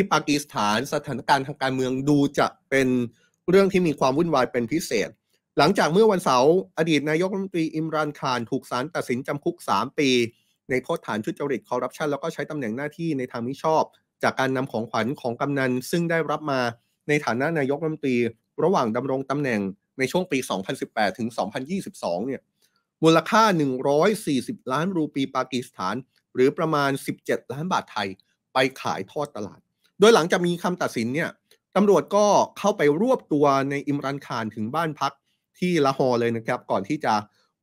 ที่ปากีสถานสถานการณ์ทางการเมืองดูจะเป็นเรื่องที่มีความวุ่นวายเป็นพิเศษ หลังจากเมื่อวันเสาร์อดีตนายกรัฐมนตรีอิมรันคารถูกศาลตัดสินจำคุก 3 ปีในโทษฐานชุดจริตคอร์รัปชันแล้วก็ใช้ตำแหน่งหน้าที่ในทางมิชอบ จากการนำของขวัญของกำนันซึ่งได้รับมาในฐานะนายกรัฐมนตรีระหว่างดำรงตำแหน่งในช่วงปี 2018ถึง2022เนี่ยมูลค่า 140 ล้านรูปีปากีสถาน หรือประมาณ 17ล้านบาทไทย ไปขายทอดตลาดโดยหลังจากมีคำตัดสินเนี่ยตำรวจก็เข้าไปรวบตัวในอิมรันคารถึงบ้านพักที่ละฮอเลยนะครับก่อนที่จะ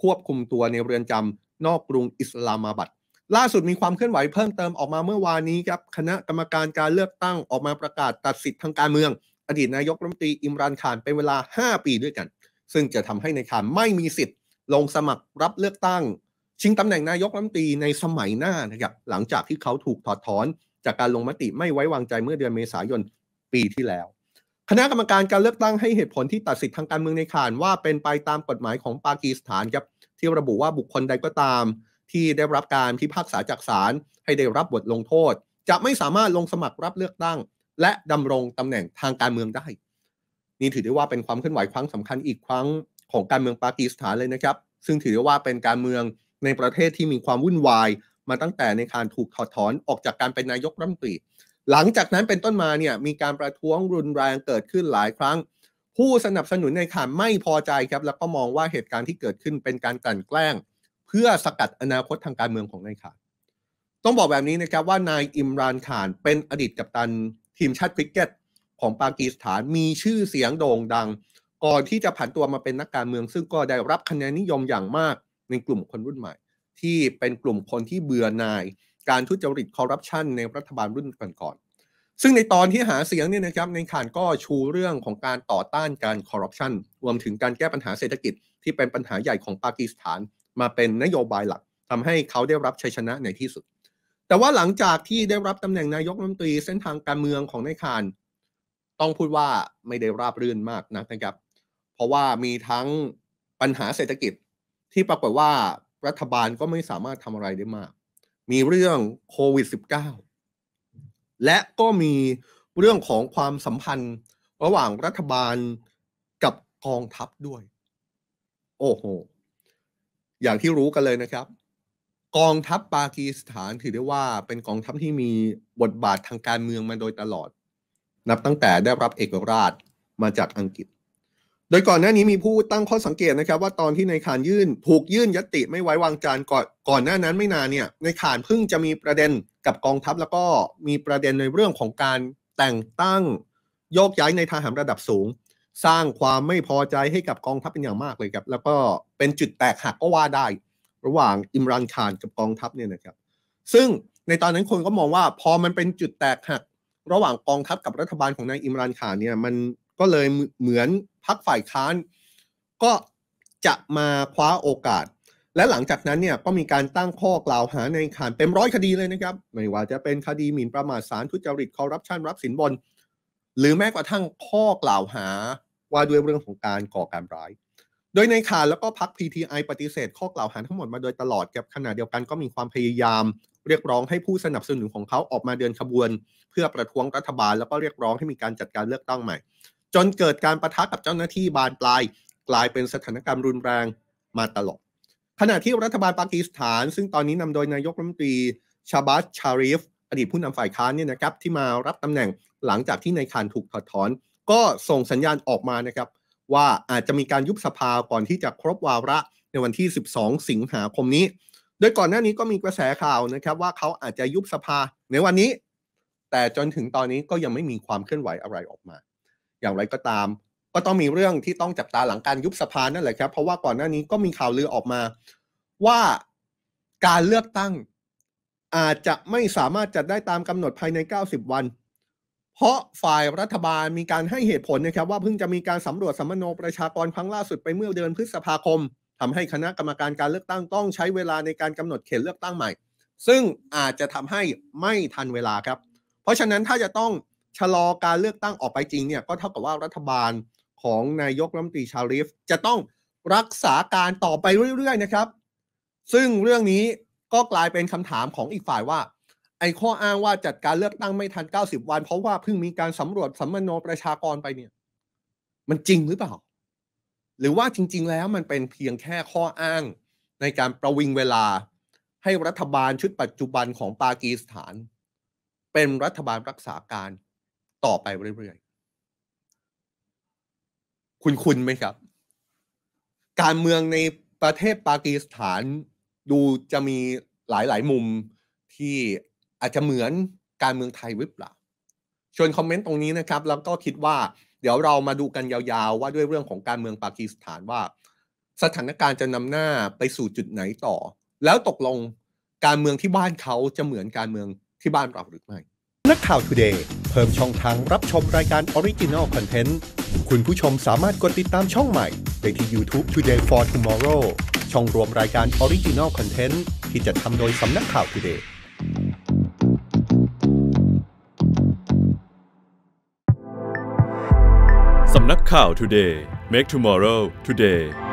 ควบคุมตัวในเรือนจำนอกกรุงอิสลามาบัดล่าสุดมีความเคลื่อนไหวเพิ่มเติมออกมาเมื่อวานนี้ครับคณะกรรมการการเลือกตั้งออกมาประกาศตัดสิทธิ์ทางการเมือง อดีตนายกรัฐมนตรีอิมรันคารเป็นเวลา 5 ปีด้วยกัน ซึ่งจะทำให้ในคารไม่มีสิทธิ์ลงสมัครรับเลือกตั้ง ชิงตำแหน่งนายกรัฐมนตรีในสมัยหน้านะครับหลังจากที่เขาถูกถอดถอนจากการลงมติไม่ไว้วางใจเมื่อเดือนเมษายนปีที่แล้ว คณะกรรมการการเลือกตั้งให้เหตุผลที่ตัดสิทธิทางการเมืองในขานว่าเป็นไปตามกฎหมายของปากีสถานครับที่ระบุว่าบุคคลใดก็ตาม ที่ได้รับการพิพากษาจากศาลให้ได้รับบทลงโทษ จะไม่สามารถลงสมัครรับเลือกตั้ง และดำรงตำแหน่งทางการเมืองได้ นี่ถือได้ว่าเป็นความเคลื่อนไหวครั้งสำคัญอีกครั้งของการเมืองปากีสถานเลยนะครับ ซึ่งถือได้ว่าเป็นการเมืองในประเทศที่มีความวุ่นวายมาตั้งแต่ในการถูกถอดถอนออกจากการเป็นนายกรัฐมนตรีหลังจากนั้นเป็นต้นมาเนี่ยมีการประท้วงรุนแรงเกิดขึ้นหลายครั้ง ผู้สนับสนุนในขานไม่พอใจครับแล้วก็มองว่าเหตุการณ์ที่เกิดขึ้นเป็นการกลั่นแกล้ง เพื่อสกัดอนาคตทางการเมืองของนายขาน ต้องบอกแบบนี้นะครับว่านายอิมรานขานเป็นอดีตกัปตันทีมชาติคริกเก็ต ของปากีสถานมีชื่อเสียงโด่งดัง ก่อนที่จะผันตัวมาเป็นนักการเมืองซึ่งก็ได้รับคะแนนนิยมอย่างมากในกลุ่มคนรุ่นใหม่ที่เป็นกลุ่มคนที่เบื่อหน่ายการทุจริตคอร์รัปชันในรัฐบาลรุ่นก่อนๆ ซึ่งในตอนที่หาเสียงเนี่ยนะครับในขานก็ชูเรื่องของการต่อต้านการคอร์รัปชันรวมถึงการแก้ปัญหาเศรษฐกิจ ที่เป็นปัญหาใหญ่ของปากีสถาน มาเป็นนโยบายหลักทำให้เขาได้รับชัยชนะในที่สุด แต่ว่าหลังจากที่ได้รับตำแหน่งนายกรัฐมนตรี เส้นทางการเมืองของนายขานต้องพูดว่าไม่ได้ราบรื่นมากนะครับ เพราะว่ามีทั้งปัญหาเศรษฐกิจที่ปรากฏว่ารัฐบาลก็ไม่สามารถทำอะไรได้มาก มีเรื่องโควิด -19 และก็มีเรื่องของความสัมพันธ์ระหว่างรัฐบาลกับกองทัพด้วย โอ้โห อย่างที่รู้กันเลยนะครับ กองทัพปากีสถานถือได้ว่าเป็นกองทัพที่มีบทบาททางการเมืองมาโดยตลอด นับตั้งแต่ได้รับเอกราชมาจากอังกฤษโดยก่อนหน้านี้มีผู้ตั้งข้อสังเกตนะครับว่าตอนที่ในขานยื่นถูกยื่นยติไม่ไว้วางใจก่อนก่อนหน้านั้น ไม่นานเนี่ยในขานเพิ่งจะมีประเด็นกับกองทัพแล้วก็มีประเด็นในเรื่องของการแต่งตั้งโยกย้ายในทหารระดับสูง สร้างความไม่พอใจให้กับกองทัพเป็นอย่างมากเลยครับแล้วก็เป็นจุดแตกหักก็ว่าได้ ระหว่างอิมรันขานกับกองทัพเนี่ยนะครับ ซึ่งในตอนนั้นคนก็มองว่าพอมันเป็นจุดแตกหักระหว่างกองทัพกับรัฐบาลของนายอิมรันขานเนี่ยมันก็เลยเหมือนพักฝ่ายค้านก็จะมาคว้าโอกาส และหลังจากนั้นเนี่ยก็มีการตั้งข้อกล่าวหาในขานเป็นร้อยคดีเลยนะครับไม่ว่าจะเป็นคดีหมิ่นประมาทสารทุจริตคอร์รัปชันรับสินบน หรือแม้กระทั่งข้อกล่าวหาว่าด้วยเรื่องของการก่อการร้าย โดยในขานแล้วก็พัก PTI ปฏิเสธ ข้อกล่าวหาทั้งหมดมาโดยตลอดกับขณะเดียวกันก็มีความพยายาม เรียกร้องให้ผู้สนับสนุนของเขาออกมาเดินขบวน เพื่อประท้วงรัฐบาล แล้วก็เรียกร้องให้มีการจัดการเลือกตั้งใหม่จนเกิดการประทะกับเจ้าหน้าที่บานปลายกลายเป็นสถานการณ์รุนแรงมาตลอดขณะที่รัฐบาลปากีสถาน ซึ่งตอนนี้นำโดยนายกรัฐมนตรี ชาบัสชารีฟอดีตผู้นำฝ่ายค้านเนี่ยนะครับ ที่มารับตำแหน่งหลังจากที่นายคานถูกถอดถอน ก็ส่งสัญญาณออกมานะครับ ว่าอาจจะมีการยุบสภาก่อนที่จะครบวาระในวันที่ 12 สิงหาคมนี้ โดยก่อนหน้านี้ก็มีกระแสข่าวนะครับ ว่าเขาอาจจะยุบสภาในวันนี้ แต่จนถึงตอนนี้ก็ยังไม่มีความเคลื่อนไหวอะไรออกมาอย่างไรก็ตาม ก็ต้องมีเรื่องที่ต้องจับตาหลังการยุบสภานั่นแหละครับ เพราะว่าก่อนหน้านี้ก็มีข่าวลือออกมา ว่าการเลือกตั้งอาจจะไม่สามารถจัดได้ตามกำหนดภายใน 90 วัน เพราะฝ่ายรัฐบาลมีการให้เหตุผลนะครับ ว่าเพิ่งจะมีการสำรวจสัมมโนประชากรครั้งล่าสุดไปเมื่อเดือนพฤษภาคม ทำให้คณะกรรมการการเลือกตั้งต้อง ใช้เวลาในการกำหนดเขตเลือกตั้งใหม่ ซึ่งอาจจะทำให้ไม่ทันเวลาครับ เพราะฉะนั้นถ้าจะต้องชะลอการเลือกตั้งออกไปจริงเนี่ยก็เท่ากับว่ารัฐบาลของนายกรัฐมนตรีชาลิฟจะต้องรักษาการต่อไปเรื่อยๆ นะครับ ซึ่งเรื่องนี้ก็กลายเป็นคำถามของอีกฝ่ายว่า ไอ้ข้ออ้างว่าจัดการเลือกตั้งไม่ทัน 90 วัน เพราะว่าเพิ่งมีการสำรวจสัมมโนประชากรไปเนี่ย มันจริงหรือเปล่าหรือว่าจริง ๆแล้วมันเป็นเพียงแค่ข้ออ้างในการประวิงเวลาให้รัฐบาลชุดปัจจุบันของปากีสถาน เป็นรัฐบาลรักษาการต่อไปเรื่อยๆ คุณคุณไหมครับ การเมืองในประเทศปากีสถานดูจะมีหลายๆมุมที่อาจจะเหมือนการเมืองไทยวิบล่ะชวนคอมเมนต์ตรงนี้นะครับ แล้วก็คิดว่า เดี๋ยวเรามาดูกันยาวๆว่าด้วยเรื่องของการเมืองปากีสถานว่า สถานการณ์จะนำหน้าไปสู่จุดไหนต่อ แล้วตกลงการเมืองที่บ้านเขาจะเหมือนการเมืองที่บ้านเราหรือไม่นักข่าวทูเดย์เพิ่มช่องทางรับชมรายการออริจินอลคอนเทนต์คุณผู้ชมสามารถกดติดตามช่องใหม่ ได้ที่ YouTube Today for Tomorrow ช่องรวมรายการออริจินอลคอนเทนต์ที่จะทำโดยสำนักข่าวทูเดย์สำนักข่าว Today Make Tomorrow Today